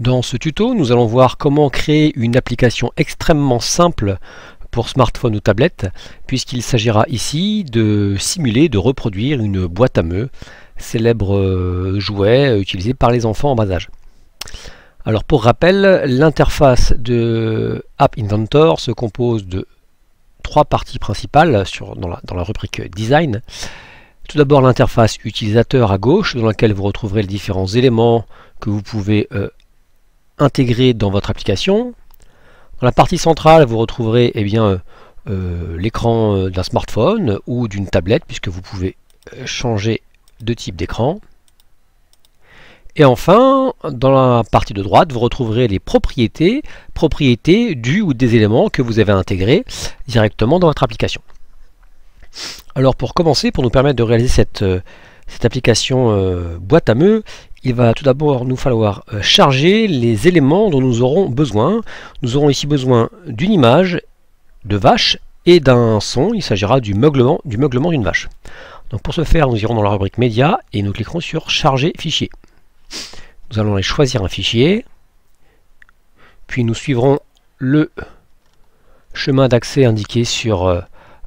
Dans ce tuto, nous allons voir comment créer une application extrêmement simple pour smartphone ou tablette, puisqu'il s'agira ici de simuler, de reproduire une boîte à meux, célèbre euh, jouet euh, utilisé par les enfants en bas âge. Alors pour rappel, l'interface de App Inventor se compose de trois parties principales dans, la, rubrique Design. Tout d'abord l'interface utilisateur à gauche, dans laquelle vous retrouverez les différents éléments que vous pouvez euh, intégré dans votre application. Dans la partie centrale, vous retrouverez eh bien, euh, euh, l'écran euh, d'un smartphone ou d'une tablette, puisque vous pouvez changer de type d'écran. Et enfin, dans la partie de droite, vous retrouverez les propriétés, propriétés du ou des éléments que vous avez intégrés directement dans votre application. Alors pour commencer, pour nous permettre de réaliser cette, cette application boîte à meux, il va tout d'abord nous falloir euh, charger les éléments dont nous aurons besoin. Nous aurons ici besoin d'une image, de vache et d'un son. Il s'agira du meuglement d'une vache. Donc pour ce faire, nous irons dans la rubrique Média et nous cliquerons sur Charger fichier. Nous allons aller choisir un fichier, puis nous suivrons le chemin d'accès indiqué sur euh,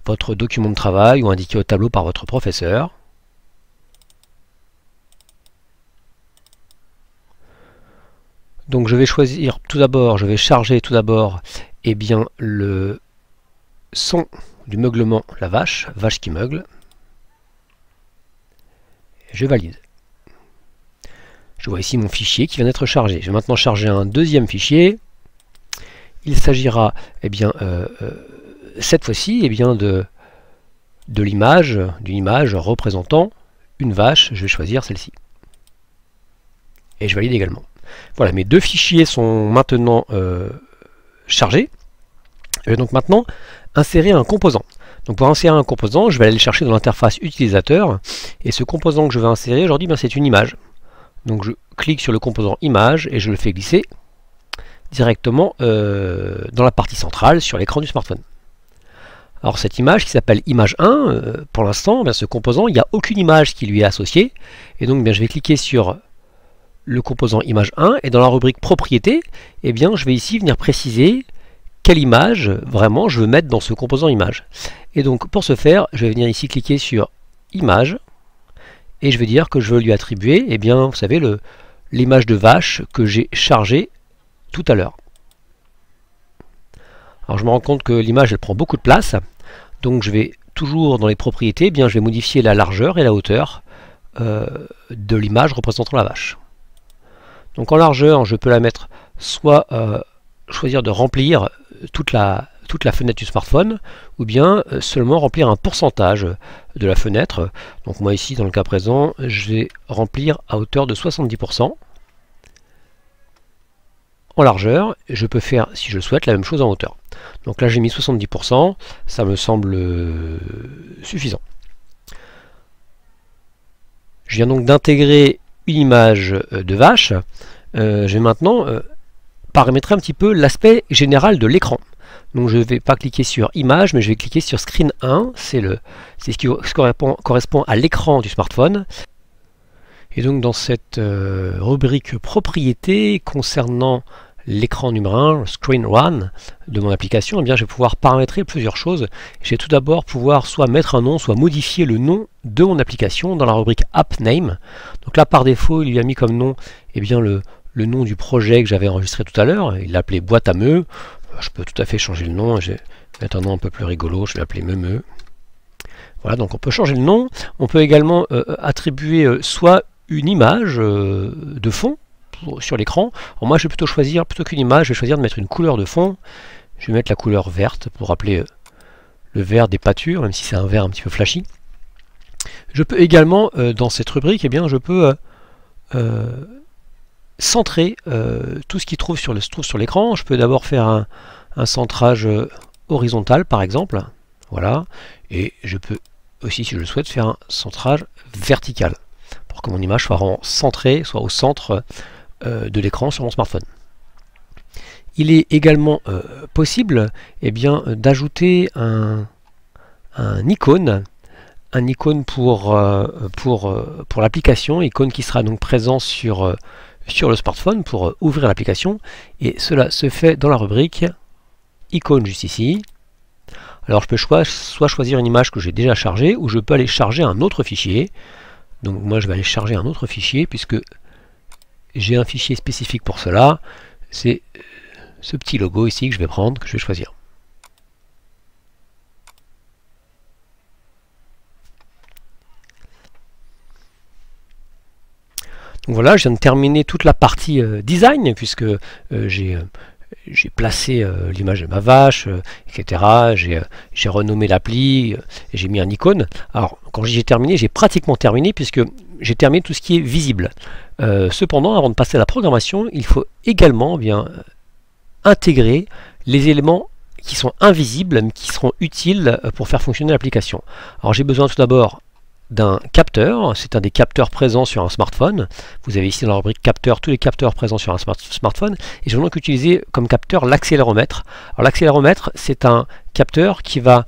votre document de travail ou indiqué au tableau par votre professeur. Donc je vais choisir tout d'abord, je vais charger tout d'abord eh bien le son du meuglement la vache, vache qui meugle. Je valide. Je vois ici mon fichier qui vient d'être chargé. Je vais maintenant charger un deuxième fichier. Il s'agira eh bien euh, euh, cette fois-ci eh bien de de l'image, d'une image représentant une vache, je vais choisir celle-ci. Et je valide également. Voilà, mes deux fichiers sont maintenant euh, chargés. Je vais donc maintenant insérer un composant. Donc pour insérer un composant, je vais aller le chercher dans l'interface utilisateur. Et ce composant que je vais insérer aujourd'hui, ben, c'est une image. Donc je clique sur le composant image et je le fais glisser directement euh, dans la partie centrale sur l'écran du smartphone. Alors cette image qui s'appelle image 1, euh, pour l'instant, ben, ce composant, il n'y a aucune image qui lui est associée. Et donc ben, je vais cliquer sur le composant image 1 et dans la rubrique propriété, eh bien, je vais ici venir préciser quelle image vraiment je veux mettre dans ce composant image. Et donc pour ce faire, je vais venir ici cliquer sur image et je vais dire que je veux lui attribuer, eh bien, vous savez, l'image de vache que j'ai chargée tout à l'heure. Alors je me rends compte que l'image elle prend beaucoup de place, donc je vais toujours dans les propriétés, eh bien je vais modifier la largeur et la hauteur euh, de l'image représentant la vache. Donc en largeur, hein, je peux la mettre soit euh, choisir de remplir euh, toute la, toute la fenêtre du smartphone ou bien euh, seulement remplir un pourcentage de la fenêtre. Donc moi ici dans le cas présent je vais remplir à hauteur de 70%. En largeur, je peux faire si je le souhaite la même chose en hauteur. Donc là j'ai mis 70%, ça me semble suffisant. Je viens donc d'intégrer une image euh, de vache, euh, je vais maintenant euh, paramétrer un petit peu l'aspect général de l'écran. Donc je ne vais pas cliquer sur image, mais je vais cliquer sur screen 1, c'est ce qui correspond à l'écran du smartphone. Et donc dans cette rubrique propriété concernant l'écran numéro 1, Screen Run, de mon application, eh bien, je vais pouvoir paramétrer plusieurs choses. Je vais tout d'abord pouvoir soit mettre un nom, soit modifier le nom de mon application dans la rubrique App Name. Donc là, par défaut, il lui a mis comme nom eh bien, le, nom du projet que j'avais enregistré tout à l'heure. Il l'appelait Boîte à Meux. Je peux tout à fait changer le nom. Hein, je vais mettre un nom un peu plus rigolo. Je vais l'appeler Meux Voilà, donc on peut changer le nom. On peut également euh, euh, attribuer euh, soit une image de fond sur l'écran. Moi, je vais plutôt choisir, plutôt qu'une image, je vais choisir de mettre une couleur de fond. Je vais mettre la couleur verte pour rappeler euh, le vert des pâtures, même si c'est un vert un petit peu flashy. Je peux également, euh, dans cette rubrique, eh bien, je peux euh, centrer tout ce qui trouve sur se trouve sur l'écran. Je peux d'abord faire un, un, centrage horizontal, par exemple. Voilà. Et je peux aussi, si je le souhaite, faire un centrage vertical. Pour que mon image soit centrée, soit au centre euh, de l'écran sur mon smartphone. Il est également euh, possible eh bien, euh, d'ajouter un, un, icône un icône pour, pour, pour l'application, icône qui sera donc présent sur, sur le smartphone pour ouvrir l'application. Et cela se fait dans la rubrique icône juste ici. Alors je peux soit choisir une image que j'ai déjà chargée ou je peux aller charger un autre fichier. Donc moi je vais aller charger un autre fichier puisque j'ai un fichier spécifique pour cela. C'est euh, ce petit logo ici que je vais prendre, que je vais choisir. Donc voilà, je viens de terminer toute la partie euh, design, puisque euh, j'ai placé l'image de ma vache, etc. J'ai renommé l'appli, j'ai mis un icône. Alors, quand j'ai terminé, j'ai pratiquement terminé, puisque j'ai terminé tout ce qui est visible. Euh, cependant, avant de passer à la programmation, il faut également eh bien intégrer les éléments qui sont invisibles, mais qui seront utiles euh, pour faire fonctionner l'application. Alors j'ai besoin tout d'abord d'un capteur, c'est un des capteurs présents sur un smartphone. Vous avez ici dans la rubrique capteur tous les capteurs présents sur un smartphone. Et je vais donc utiliser comme capteur l'accéléromètre. Alors l'accéléromètre, c'est un capteur qui va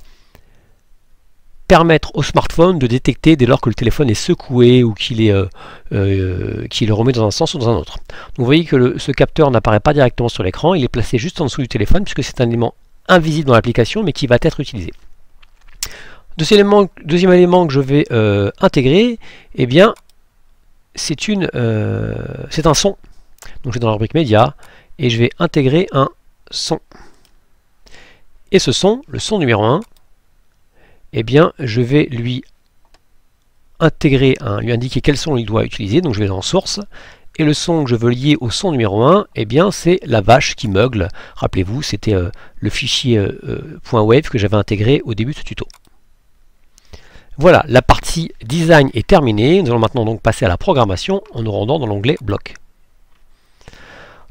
permettre au smartphone de détecter dès lors que le téléphone est secoué ou qu'il est euh, euh le remet dans un sens ou dans un autre. vous voyez que ce capteur n'apparaît pas directement sur l'écran, il est placé juste en dessous du téléphone puisque c'est un élément invisible dans l'application mais qui va être utilisé. Deuxième élément, que je vais euh, intégrer, eh bien euh, c'est un son. Donc je vais dans la rubrique média et je vais intégrer un son. Et ce son, le son numéro 1, eh bien je vais lui intégrer, lui indiquer quel son il doit utiliser, donc je vais dans source, et le son que je veux lier au son numéro 1, eh bien c'est la vache qui meugle. Rappelez-vous, c'était euh, le fichier euh, euh, que j'avais intégré au début de ce tuto. Voilà, la partie design est terminée. Nous allons maintenant donc passer à la programmation en nous rendant dans l'onglet bloc.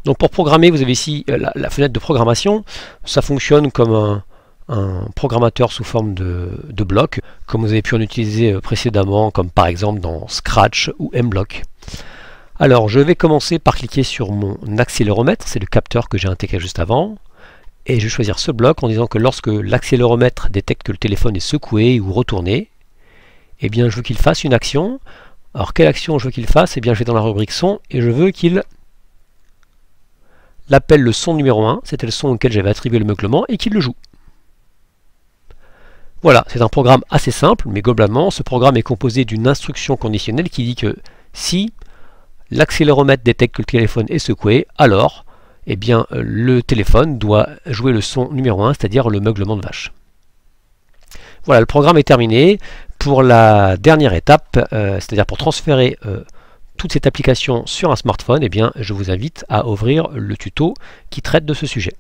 Donc pour programmer, vous avez ici la, fenêtre de programmation. Ça fonctionne comme un, un programmateur sous forme de, bloc, comme vous avez pu en utiliser euh, précédemment, comme par exemple dans Scratch ou MBlock. Alors je vais commencer par cliquer sur mon accéléromètre, c'est le capteur que j'ai intégré juste avant, et je vais choisir ce bloc en disant que lorsque l'accéléromètre détecte que le téléphone est secoué ou retourné, eh bien je veux qu'il fasse une action. Alors quelle action je veux qu'il fasse Eh bien je vais dans la rubrique son et je veux qu'il l'appelle le son numéro 1, c'était le son auquel j'avais attribué le meuglement, et qu'il le joue. Voilà, c'est un programme assez simple, mais globalement, ce programme est composé d'une instruction conditionnelle qui dit que si l'accéléromètre détecte que le téléphone est secoué, alors eh bien, le téléphone doit jouer le son numéro 1, c'est-à-dire le meuglement de vache. Voilà, le programme est terminé. Pour la dernière étape, euh, c'est-à-dire pour transférer euh, toute cette application sur un smartphone, eh bien, je vous invite à ouvrir le tuto qui traite de ce sujet.